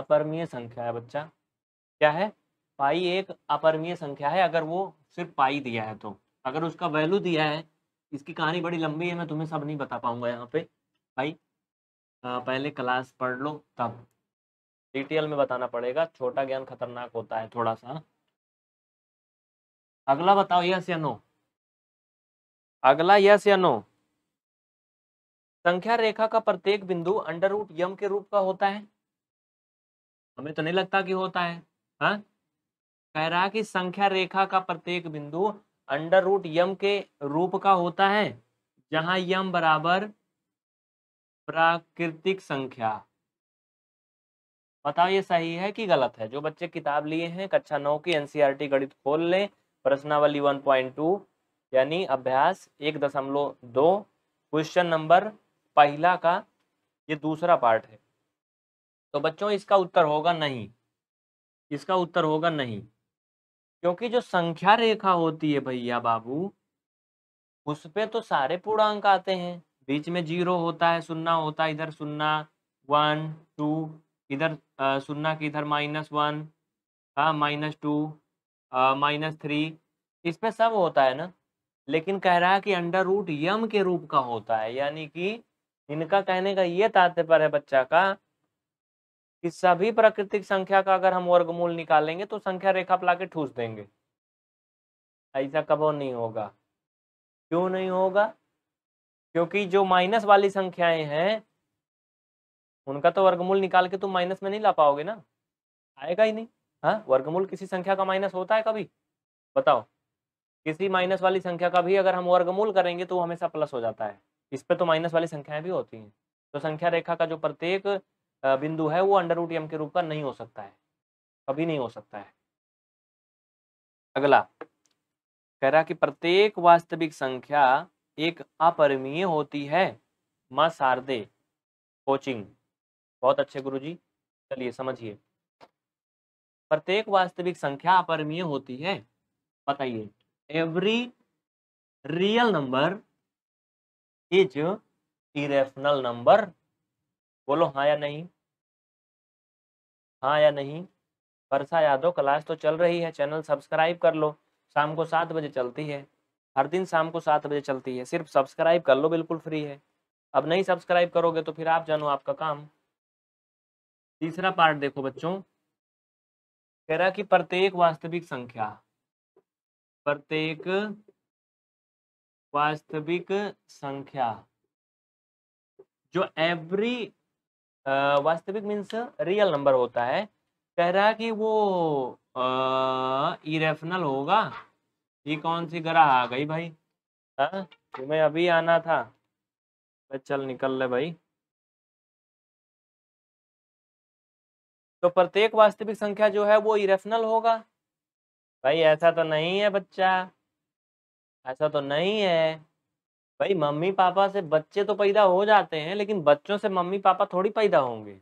अपरमीय संख्या है बच्चा क्या है पाई एक अपरमीय संख्या है अगर वो सिर्फ पाई दिया है तो अगर उसका वैल्यू दिया है इसकी कहानी बड़ी लंबी है मैं तुम्हें सब नहीं बता पाऊंगा यहाँ पे भाई आ, पहले क्लास पढ़ लो तब डिटेल में बताना पड़ेगा छोटा ज्ञान खतरनाक होता है थोड़ा सा अगला बताओ यस या नो अगला यस या नो संख्या रेखा का प्रत्येक बिंदु अंडर रूट यम के रूप का होता है हमें तो नहीं लगता कि होता है हा? कह रहा कि संख्या रेखा का प्रत्येक बिंदु अंडर रूट यम के रूप का होता है जहां यम बराबर प्राकृतिक संख्या बताओ ये सही है कि गलत है जो बच्चे किताब लिए हैं कक्षा नौ की एनसीईआरटी e गणित खोल लें प्रश्नावली 1.2 यानी अभ्यास एक दशमलव दो क्वेश्चन नंबर पहला का ये दूसरा पार्ट है तो बच्चों इसका उत्तर होगा नहीं इसका उत्तर होगा नहीं क्योंकि जो संख्या रेखा होती है भैया बाबू उस पर तो सारे पूर्णांक आते हैं बीच में जीरो होता है सुन्ना होता है इधर सुन्ना वन टू इधर सुनना सुन्ना की इधर माइनस वन हाँ माइनस टू माइनस थ्री इस पर सब होता है ना लेकिन कह रहा है कि अंडर रूट यम के रूप का होता है यानी कि इनका कहने का ये तात्पर्य है बच्चा का कि सभी प्राकृतिक संख्या का अगर हम वर्गमूल निकालेंगे तो संख्या रेखा पिला के ठूस देंगे ऐसा कबो नहीं होगा क्यों नहीं होगा क्योंकि जो माइनस वाली संख्याएं हैं उनका तो वर्गमूल निकाल के तुम माइनस में नहीं ला पाओगे ना आएगा ही नहीं हाँ वर्गमूल किसी संख्या का माइनस होता है कभी बताओ किसी माइनस वाली संख्या का भी अगर हम वर्गमूल करेंगे तो वो हमेशा प्लस हो जाता है इस पर तो माइनस वाली संख्याएं भी होती हैं तो संख्या रेखा का जो प्रत्येक बिंदु है वो अंडर रूट एम के रूप का नहीं हो सकता है कभी नहीं हो सकता है अगला कह रहा कि प्रत्येक वास्तविक संख्या एक अपरिमीय होती है माँ शारदे कोचिंग बहुत अच्छे गुरु जी चलिए समझिए प्रत्येक वास्तविक संख्या अपरिमीय होती है बताइए every real number is irrational number बोलो हाँ या नहीं हाँ या नहीं वर्षा यादव क्लास तो चल रही है चैनल सब्सक्राइब कर लो शाम को सात बजे चलती है हर दिन शाम को सात बजे चलती है सिर्फ सब्सक्राइब कर लो बिल्कुल फ्री है अब नहीं सब्सक्राइब करोगे तो फिर आप जानो आपका काम तीसरा पार्ट देखो बच्चों कह रहा कि प्रत्येक वास्तविक संख्या प्रत्येक वास्तविक संख्या जो एवरी वास्तविक मीन्स रियल नंबर होता है कह रहा है कि वो इरेफनल होगा ये कौन सी ग्रह आ गई भाई तुम्हें अभी आना था चल निकल ले भाई तो प्रत्येक वास्तविक संख्या जो है वो इरेफनल होगा भाई ऐसा तो नहीं है बच्चा ऐसा तो नहीं है भाई मम्मी पापा से बच्चे तो पैदा हो जाते हैं लेकिन बच्चों से मम्मी पापा थोड़ी पैदा होंगे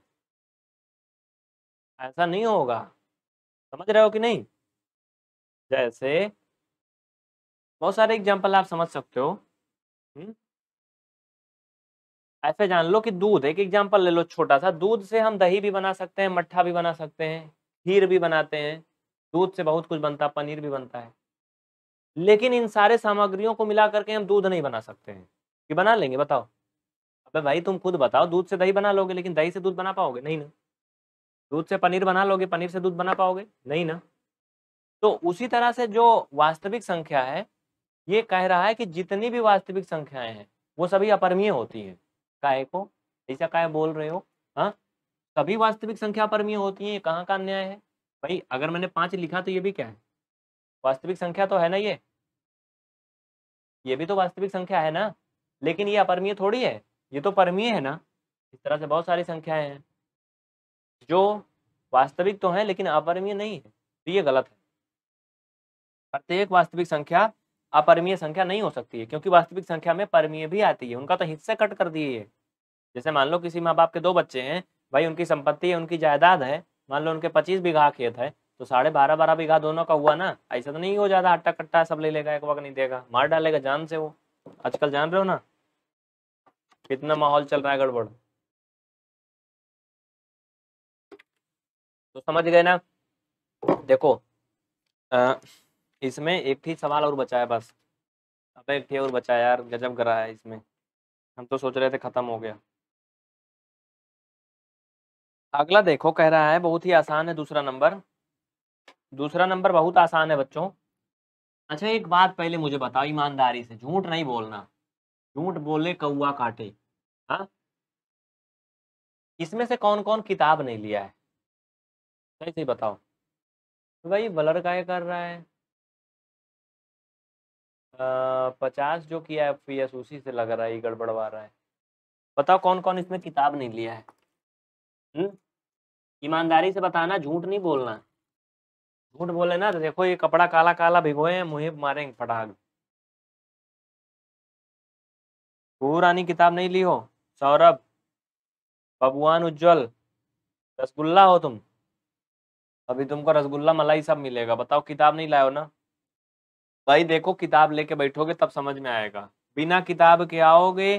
ऐसा नहीं होगा समझ रहे हो कि नहीं जैसे बहुत सारे एग्जाम्पल आप समझ सकते हो ऐसे जान लो कि दूध एक एग्जाम्पल ले लो छोटा सा दूध से हम दही भी बना सकते हैं मट्ठा भी बना सकते हैं खीर भी बनाते हैं दूध से बहुत कुछ बनता है पनीर भी बनता है लेकिन इन सारे सामग्रियों को मिला करके हम दूध नहीं बना सकते हैं कि बना लेंगे बताओ अबे भाई तुम खुद बताओ दूध से दही बना लोगे लेकिन दही से दूध बना पाओगे नहीं ना दूध से पनीर बना लोगे पनीर से दूध बना पाओगे नहीं ना तो उसी तरह से जो वास्तविक संख्या है ये कह रहा है कि जितनी भी वास्तविक संख्याएं हैं वो सभी अपरमीय होती है काय को ऐसा काय बोल रहे हो हाँ सभी वास्तविक संख्या अपरमीय होती है ये कहाँ का अन्याय है भाई अगर मैंने पाँच लिखा तो ये भी क्या है वास्तविक संख्या तो है ना ये ये भी तो वास्तविक संख्या है ना लेकिन ये अपरमीय थोड़ी है ये तो परमीय है ना इस तरह से बहुत सारी संख्याएं हैं जो वास्तविक तो है लेकिन अपरमीय नहीं है तो ये गलत है प्रत्येक वास्तविक संख्या अपरमीय संख्या नहीं हो सकती है क्योंकि वास्तविक संख्या में परमीय भी आती है उनका तो हिस्से कट कर दिए है जैसे मान लो किसी माँ बाप के दो बच्चे हैं भाई उनकी संपत्ति है उनकी जायदाद है मान लो उनके पच्चीस बीघा खेत है तो साढ़े बारह बारह बीघा दोनों का हुआ ना ऐसा तो नहीं हो जाता आटा कट्टा सब ले लेगा एक वक्त नहीं देगा मार डालेगा जान से वो आजकल जान रहे हो ना कितना माहौल चल रहा है गड़बड़ तो समझ गए ना देखो आ, इसमें एक ही सवाल और बचा है बस अब एक ही और बचा यार गजब गरा है इसमें हम तो सोच रहे थे खत्म हो गया अगला देखो कह रहा है बहुत ही आसान है दूसरा नंबर दूसरा नंबर बहुत आसान है बच्चों अच्छा एक बात पहले मुझे बताओ ईमानदारी से झूठ नहीं बोलना झूठ बोले कौआ काटे हाँ इसमें से कौन कौन किताब नहीं लिया है सही सही बताओ तो भाई बलर का कर रहा है पचास जो किया है पी उसी से लग रहा है गड़बड़वा रहा है बताओ कौन कौन इसमें किताब नहीं लिया है हम्म? ईमानदारी से बताना झूठ नहीं बोलना झूठ बोले ना तो देखो ये कपड़ा काला काला भिगोए हैं मुहे मारेंगे फटाक पुरानी किताब नहीं ली हो सौरभ भगवान उज्जवल रसगुल्ला हो तुम अभी तुमको रसगुल्ला मलाई सब मिलेगा बताओ किताब नहीं लाओ ना भाई देखो किताब लेके बैठोगे तब समझ में आएगा बिना किताब के आओगे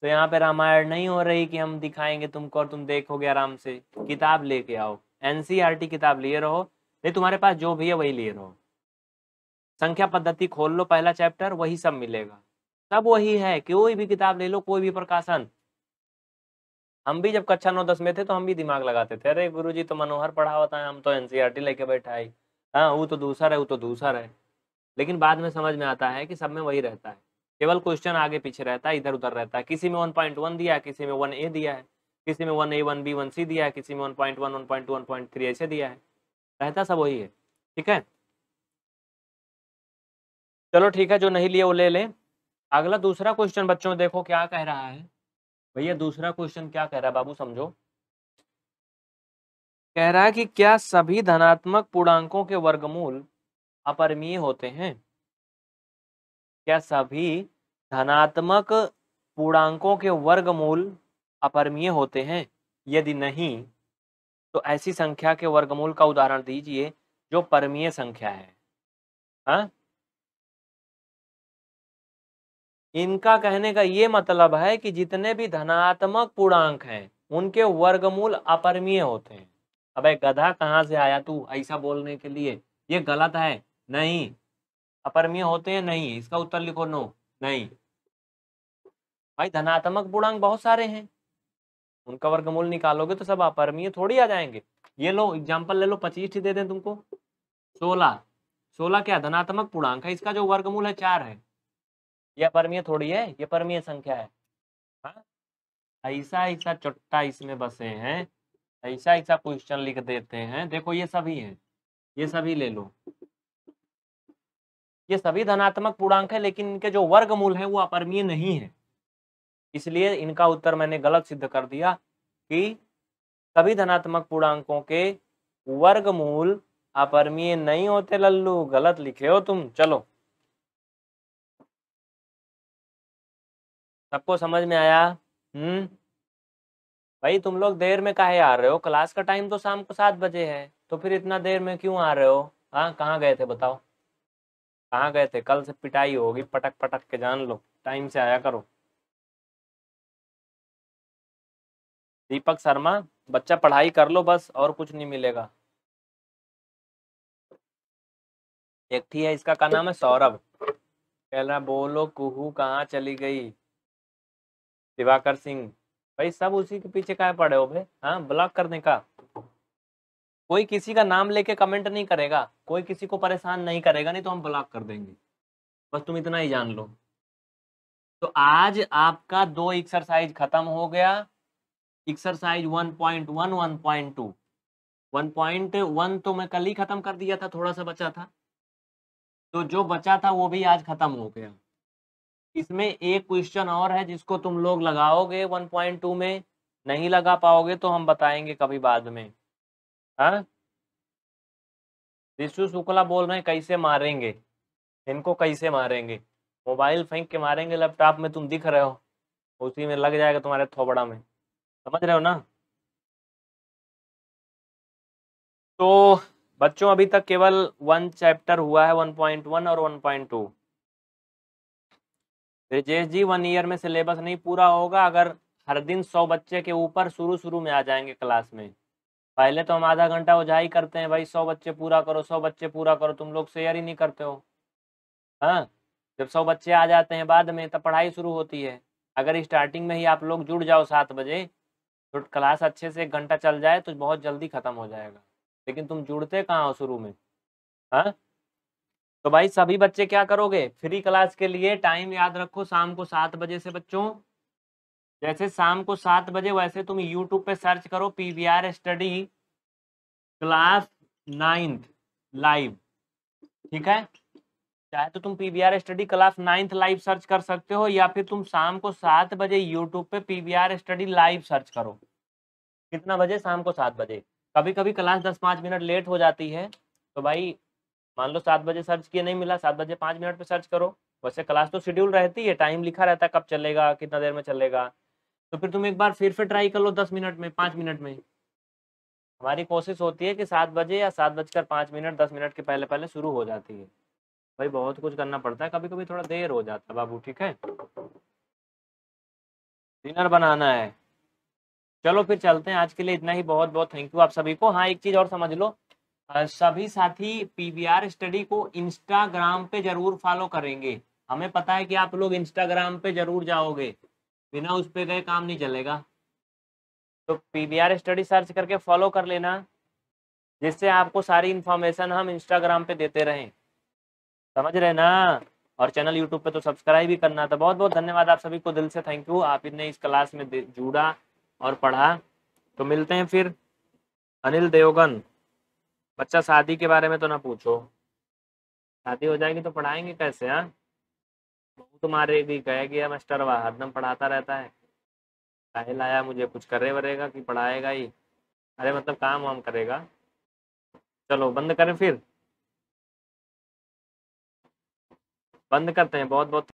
तो यहाँ पे रामायण नहीं हो रही कि हम दिखाएंगे तुमको और तुम देखोगे आराम से किताब लेके आओ एनसीआर किताब लिए रहो नहीं तुम्हारे पास जो भी है वही ले रहो संख्या पद्धति खोल लो पहला चैप्टर वही सब मिलेगा सब वही है कोई भी किताब ले लो कोई भी प्रकाशन हम भी जब कक्षा नौ दस में थे तो हम भी दिमाग लगाते थे अरे गुरु जी तो मनोहर पढ़ा होता है हम तो एनसीआर e लेके है हाँ वो तो दूसर है वो तो दूसर है लेकिन बाद में समझ में आता है कि सब में वही रहता है केवल क्वेश्चन आगे पीछे रहता है इधर उधर रहता है किसी में वन पॉइंट वन दिया किसी में वन ए दिया है किसी में one A one B one C दिया है किसी में one point one one point three ऐसे दिया है रहता सब वही है ठीक है चलो ठीक है जो नहीं लिए वो ले लें अगला दूसरा क्वेश्चन बच्चों देखो क्या कह रहा है भैया दूसरा क्वेश्चन क्या कह रहा है बाबू समझो कह रहा है कि क्या सभी धनात्मक पूर्णांकों के वर्गमूल अपरमीय होते हैं क्या सभी धनात्मक पूर्णांकों के वर्गमूल अपरमीय होते हैं यदि नहीं तो ऐसी संख्या के वर्गमूल का उदाहरण दीजिए जो परमीय संख्या है हा? इनका कहने का ये मतलब है कि जितने भी धनात्मक पूर्णांक हैं उनके वर्गमूल अपरमीय होते हैं अब गधा कहाँ से आया तू ऐसा बोलने के लिए ये गलत है नहीं अपरमीय होते हैं नहीं इसका उत्तर लिखो नो नहीं भाई धनात्मक पूर्णांक बहुत सारे हैं उनका वर्गमूल निकालोगे तो सब अपरमीय थोड़ी आ जाएंगे ये लो एग्जाम्पल ले लो पच्चीस दे दें तुमको सोलह सोलह क्या धनात्मक पूर्णांक है इसका जो वर्गमूल है चार है यह अपरमीय थोड़ी है यह परमीय संख्या है हाँ? ऐसा ऐसा चट्टा इसमें बसे हैं ऐसा ऐसा क्वेश्चन लिख देते हैं देखो ये सभी हैं ये सभी ले लो ये सभी धनात्मक पूर्णांक है लेकिन इनके जो वर्गमूल है वो अपरमीय नहीं है इसलिए इनका उत्तर मैंने गलत सिद्ध कर दिया कि सभी धनात्मक पूर्णांकों के वर्गमूल अपरमीय नहीं होते लल्लू गलत लिखे हो तुम चलो सबको समझ में आया हम्म भाई तुम लोग देर में काहे आ रहे हो क्लास का टाइम तो शाम को सात बजे है तो फिर इतना देर में क्यों आ रहे हो हाँ कहाँ गए थे बताओ कहाँ गए थे कल से पिटाई होगी पटक पटक के जान लो टाइम से आया करो दीपक शर्मा बच्चा पढ़ाई कर लो बस और कुछ नहीं मिलेगा एक थी है इसका का नाम है सौरभ कह रहा बोलो कुहू कहाँ चली गई दिवाकर सिंह भाई सब उसी के पीछे क्या पड़े हो भाई हाँ ब्लॉक करने का कोई किसी का नाम लेके कमेंट नहीं करेगा कोई किसी को परेशान नहीं करेगा नहीं तो हम ब्लॉक कर देंगे बस तुम इतना ही जान लो तो आज आपका दो एक्सरसाइज खत्म हो गया एक्सरसाइज 1.1 1.2 वन तो मैं कल ही खत्म कर दिया था थोड़ा सा बचा था तो जो बचा था वो भी आज खत्म हो गया इसमें एक क्वेश्चन और है जिसको तुम लोग लगाओगे 1.2 में नहीं लगा पाओगे तो हम बताएंगे कभी बाद में ऋषु हाँ? शुक्ला बोल रहे हैं कैसे मारेंगे इनको कैसे मारेंगे मोबाइल फेंक के मारेंगे लैपटॉप में तुम दिख रहे हो उसी में लग जाएगा तुम्हारे थोबड़ा में समझ रहे हो ना तो बच्चों अभी तक केवल वन चैप्टर हुआ है 1.1 और 1.2 ब्रिजेश जी वन ईयर में सिलेबस नहीं पूरा होगा अगर हर दिन सौ बच्चे के ऊपर शुरू शुरू में आ जाएंगे क्लास में पहले तो हम आधा घंटा उजाई करते हैं भाई सौ बच्चे पूरा करो सौ बच्चे पूरा करो तुम लोग शेयर ही नहीं करते हो हाँ जब सौ बच्चे आ जाते हैं बाद में तब पढ़ाई शुरू होती है अगर स्टार्टिंग में ही आप लोग जुड़ जाओ सात बजे तो क्लास अच्छे से एक घंटा चल जाए तो बहुत जल्दी ख़त्म हो जाएगा लेकिन तुम जुड़ते कहाँ हो शुरू में हाँ तो भाई सभी बच्चे क्या करोगे फ्री क्लास के लिए टाइम याद रखो शाम को सात बजे से बच्चों जैसे शाम को सात बजे वैसे तुम यूट्यूब पे सर्च करो P V R study class ninth live ठीक है चाहे तो तुम PVR study class ninth live search कर सकते हो या फिर तुम शाम को सात बजे यूट्यूब पे पीवीआर स्टडी लाइव सर्च करो कितना बजे शाम को सात बजे कभी कभी क्लास दस पाँच मिनट लेट हो जाती है तो भाई मान लो सात बजे सर्च किए नहीं मिला सात बजे पाँच मिनट पे सर्च करो वैसे क्लास तो शेड्यूल रहती है टाइम लिखा रहता है कब चलेगा कितना देर में चलेगा तो फिर तुम एक बार फिर से ट्राई कर लो दस मिनट में पाँच मिनट में हमारी कोशिश होती है कि सात बजे या सात बजकर पाँच मिनट दस मिनट के पहले पहले शुरू हो जाती है भाई बहुत कुछ करना पड़ता है कभी कभी थोड़ा देर हो जाता है बाबू ठीक है डिनर बनाना है चलो फिर चलते हैं आज के लिए इतना ही बहुत बहुत थैंक यू आप सभी को हाँ एक चीज और समझ लो सभी साथी पीवीआर स्टडी को इंस्टाग्राम पे जरूर फॉलो करेंगे हमें पता है कि आप लोग इंस्टाग्राम पे जरूर जाओगे बिना उस पर गए काम नहीं चलेगा तो पीवीआर स्टडी सर्च करके फॉलो कर लेना जिससे आपको सारी इन्फॉर्मेशन हम इंस्टाग्राम पे देते रहें समझ रहे ना और चैनल यूट्यूब पे तो सब्सक्राइब ही करना था तो बहुत बहुत धन्यवाद आप सभी को दिल से थैंक यू आप इतने इस क्लास में जुड़ा और पढ़ा तो मिलते हैं फिर अनिल देवगन बच्चा शादी के बारे में तो ना पूछो शादी हो जाएगी तो पढ़ाएंगे कैसे हाँ बहू तुम्हारे तो भी कहेगी मास्टर वाह हरदम पढ़ाता रहता है कहे लाया मुझे कुछ करे वरेगा कि पढ़ाएगा ही अरे मतलब काम वाम करेगा चलो बंद करें फिर बंद करते हैं बहुत बहुत